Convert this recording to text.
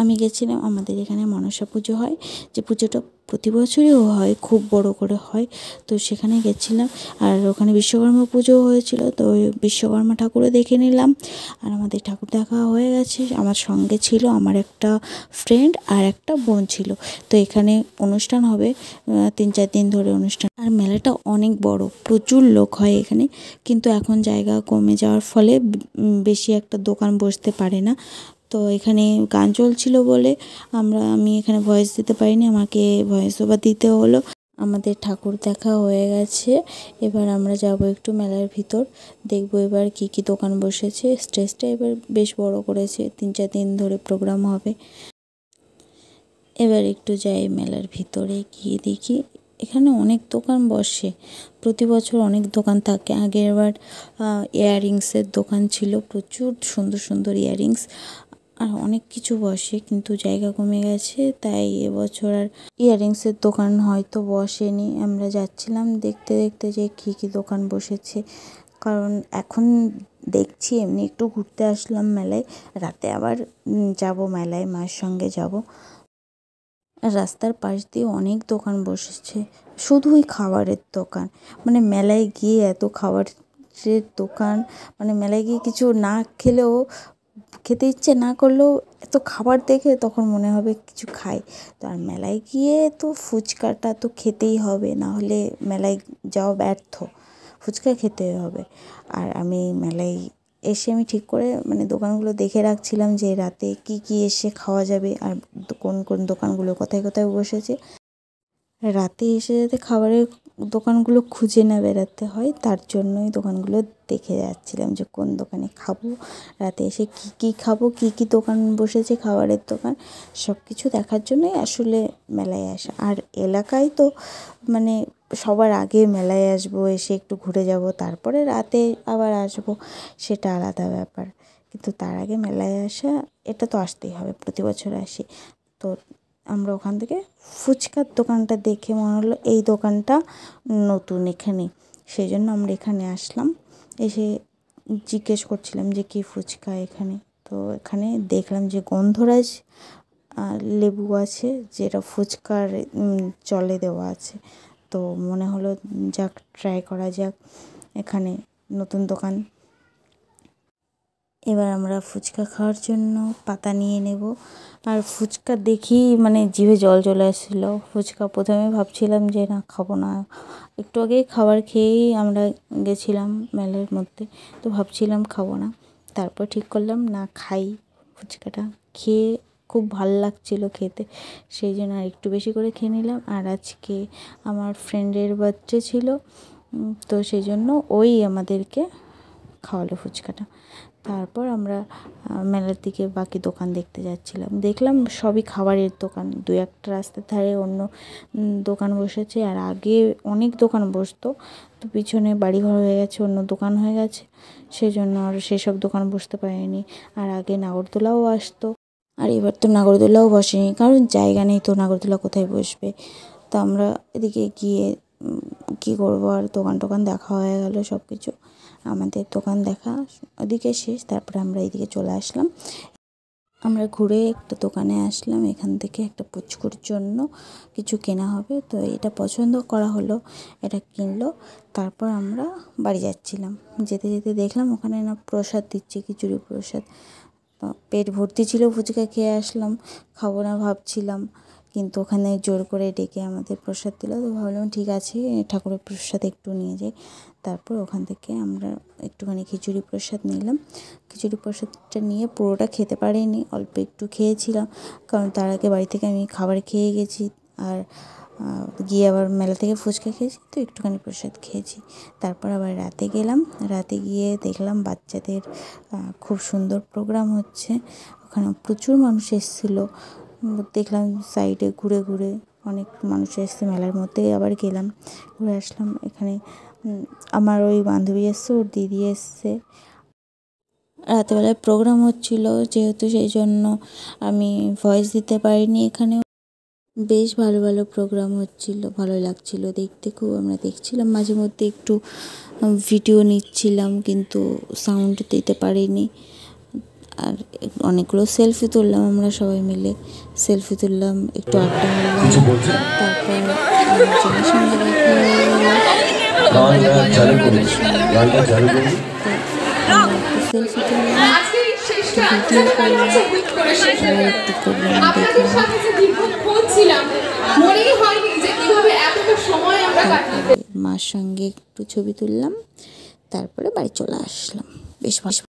আমি গেছিলাম আমাদের এখানে মনসা পুজো হয় যে পুজোটা প্রতি বছরই হয় খুব বড় করে হয় তো সেখানে গেছিলাম আর ওখানে বিশ্বকর্মা পুজো হয়েছিল তো বিশ্বকর্মা ঠাকুরও দেখে নিলাম আর আমাদের ঠাকুর দেখা হয়ে গেছে আমার সঙ্গে ছিল আমার একটা ফ্রেন্ড আর একটা বোন ছিল তো এখানে অনুষ্ঠান হবে তিন চার দিন ধরে অনুষ্ঠান আর মেলাটা অনেক বড় প্রচুর লোক হয় এখানে কিন্তু এখন জায়গা কমে যাওয়ার ফলে বেশি একটা দোকান বসতে পারে না তো এখানে গান চলছিল বলে আমরা আমি এখানে ভয়েস দিতে পারিনি আমাকে ভয়েস ওভার দিতে হলো আমাদের ঠাকুর দেখা হয়ে গেছে এবার আমরা যাব একটু মেলার ভিতর দেখব এবার কি কি দোকান বসেছে স্টেজটা এবার বেশ বড় করেছে তিন চার দিন ধরে প্রোগ্রাম হবে এবার একটু যাই মেলার ভিতরে গিয়ে দেখি এখানে অনেক দোকান বসে প্রতি বছর অনেক দোকান থাকে এবার ইয়াররিংসের দোকান ছিল প্রচুর সুন্দর সুন্দর ইয়াররিংস আর অনেক কিছু বসে কিন্তু জায়গা কমে গেছে তাই এবছর আর ইয়াররিংসের দোকান হয়তো বসেনি আমরা যাচ্ছিলাম দেখতে দেখতে যে কী কী দোকান বসেছে কারণ এখন দেখছি এমনি একটু ঘুরতে আসলাম মেলায় রাতে আবার যাব মেলায় মার সঙ্গে যাব রাস্তার পাশ দিয়ে অনেক দোকান বসেছে শুধুই খাবারের দোকান মানে মেলায় গিয়ে এত খাবার দোকান মানে মেলায় গিয়ে কিছু না খেলেও খেতে ইচ্ছে না করলেও এত খাবার দেখে তখন মনে হবে কিছু খাই তো আর মেলায় গিয়ে তো ফুচকাটা তো খেতেই হবে না হলে মেলায় যাওয়া ব্যর্থ ফুচকা খেতে হবে আর আমি মেলায় এসে আমি ঠিক করে মানে দোকানগুলো দেখে রাখছিলাম যে রাতে কি কি এসে খাওয়া যাবে আর কোন কোন দোকানগুলো কোথায় কোথায় বসেছে রাতে এসে যাতে খাবারের দোকানগুলো খুঁজে না বেড়াতে হয় তার জন্যই দোকানগুলো দেখে যাচ্ছিলাম যে কোন দোকানে খাবো রাতে এসে কী কী খাবো কী কী দোকান বসেছে খাবারের দোকান সব কিছু দেখার জন্যই আসলে মেলায় আসা আর এলাকায় তো মানে সবার আগে মেলায় আসবো এসে একটু ঘুরে যাব তারপরে রাতে আবার আসবো সেটা আলাদা ব্যাপার কিন্তু তার আগে মেলায় আসা এটা তো আসতেই হবে প্রতি বছর আসি তো আমরা ওখান থেকে ফুচকার দোকানটা দেখে মনে হলো এই দোকানটা নতুন এখানে সেই জন্য আমরা এখানে আসলাম এসে জিজ্ঞেস করছিলাম যে কি ফুচকা এখানে তো এখানে দেখলাম যে গন্ধরাজ লেবু আছে যেটা ফুচকার জলে দেওয়া আছে তো মনে হলো যাক ট্রাই করা যাক এখানে নতুন দোকান এবার আমরা ফুচকা খাওয়ার জন্য পাতা নিয়ে নেব আর ফুচকা দেখি মানে জিভে জল চলে আসছিল ফুচকা প্রথমে ভাবছিলাম যে না খাবো না একটু আগেই খাবার খেয়েই আমরা গেছিলাম মেলের মধ্যে তো ভাবছিলাম খাবো না তারপর ঠিক করলাম না খাই ফুচকাটা খেয়ে খুব ভাল লাগছিল খেতে সেই জন্য আর একটু বেশি করে খেয়ে নিলাম আর আজকে আমার ফ্রেন্ডের বাচ্চা ছিল তো সেই জন্য ওই আমাদেরকে খাওয়ালো ফুচকাটা তারপর আমরা মেলার দিকে বাকি দোকান দেখতে যাচ্ছিলাম দেখলাম সবই খাবারের দোকান দু একটা রাস্তার ধারে অন্য দোকান বসেছে আর আগে অনেক দোকান বসতো তো পিছনে বাড়িঘর হয়ে গেছে অন্য দোকান হয়ে গেছে সেজন্য আর সেসব দোকান বসতে পারিনি আর আগে নাগরদোলাও আসতো আর এবার তো নাগরদোলাও বসেনি কারণ জায়গা নেই তো নাগরদোলা কোথায় বসবে তো আমরা এদিকে গিয়ে কি করব আর দোকান টোকান দেখা হয়ে গেল সব কিছু আমাদের দোকান দেখা ওদিকে শেষ তারপরে আমরা এইদিকে চলে আসলাম আমরা ঘুরে একটা দোকানে আসলাম এখান থেকে একটা পুচকুর জন্য কিছু কেনা হবে তো এটা পছন্দ করা হলো এটা কিনলো তারপর আমরা বাড়ি যাচ্ছিলাম যেতে যেতে দেখলাম ওখানে না প্রসাদ দিচ্ছে খিচুড়ি প্রসাদ পেট ভর্তি ছিল ফুচকা খেয়ে আসলাম খাবো না ভাবছিলাম কিন্তু ওখানে জোর করে ডেকে আমাদের প্রসাদ দিল তো ভাবলাম ঠিক আছে ঠাকুরের প্রসাদ একটু নিয়ে যাই তারপর ওখান থেকে আমরা একটুখানি খিচুড়ি প্রসাদ নিলাম খিচুড়ি প্রসাদটা নিয়ে পুরোটা খেতে পারিনি অল্প একটু খেয়েছিলাম কারণ তার আগে বাড়ি থেকে আমি খাবার খেয়ে গেছি আর গিয়ে আবার মেলা থেকে ফুচকা খেয়েছি তো একটুখানি প্রসাদ খেয়েছি তারপর আবার রাতে গেলাম রাতে গিয়ে দেখলাম বাচ্চাদের খুব সুন্দর প্রোগ্রাম হচ্ছে ওখানে প্রচুর মানুষ এসেছিলো দেখলাম সাইডে ঘুরে ঘুরে অনেক মানুষ এসছে মেলার মধ্যে আবার গেলাম ঘুরে আসলাম এখানে আমার ওই বান্ধবী এসছে ওর দিদি এসছে রাতেবেলায় প্রোগ্রাম হচ্ছিল যেহেতু সেই জন্য আমি ভয়েস দিতে পারিনি এখানে বেশ ভালো ভালো প্রোগ্রাম হচ্ছিল ভালো লাগছিল দেখতে খুব আমরা দেখছিলাম মাঝে মধ্যে একটু ভিডিও নিচ্ছিলাম কিন্তু সাউন্ড দিতে পারিনি আর অনেকগুলো সেলফি তুললাম আমরা সবাই মিলে সেলফি তুললাম একটু আড্ডা মারলাম তারপর সেলফি তুললাম মার সঙ্গে একটু ছবি তুললাম তারপরে বাড়ি চলে আসলাম বেশ ভালো